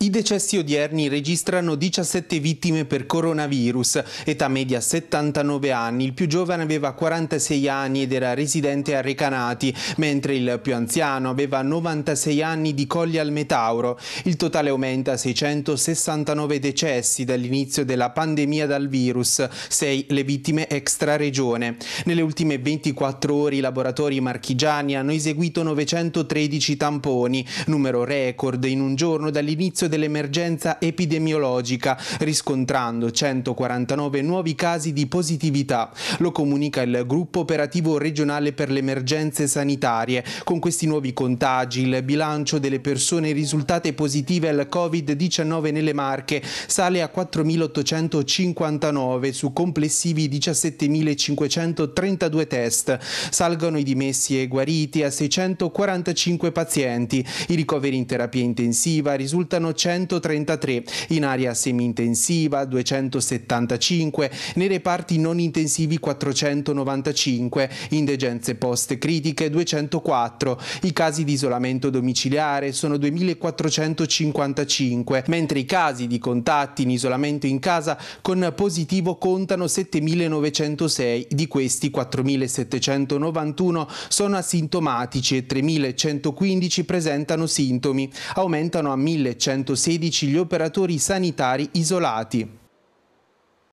I decessi odierni registrano 17 vittime per coronavirus, età media 79 anni, il più giovane aveva 46 anni ed era residente a Recanati, mentre il più anziano aveva 96 anni di Colli al Metauro. Il totale aumenta a 669 decessi dall'inizio della pandemia dal virus, 6 le vittime extra regione. Nelle ultime 24 ore i laboratori marchigiani hanno eseguito 913 tamponi, numero record in un giorno dall'inizio della dell'emergenza epidemiologica, riscontrando 149 nuovi casi di positività. Lo comunica il gruppo operativo regionale per le emergenze sanitarie. Con questi nuovi contagi il bilancio delle persone risultate positive al Covid-19 nelle Marche sale a 4.859 su complessivi 17.532 test. Salgono i dimessi e guariti a 645 pazienti. I ricoveri in terapia intensiva risultano 133, in area semi-intensiva 275, nei reparti non intensivi 495, in degenze post-critiche 204. I casi di isolamento domiciliare sono 2455, mentre i casi di contatti in isolamento in casa con positivo contano 7906, di questi 4791 sono asintomatici e 3115 presentano sintomi, aumentano a 1100 116 gli operatori sanitari isolati.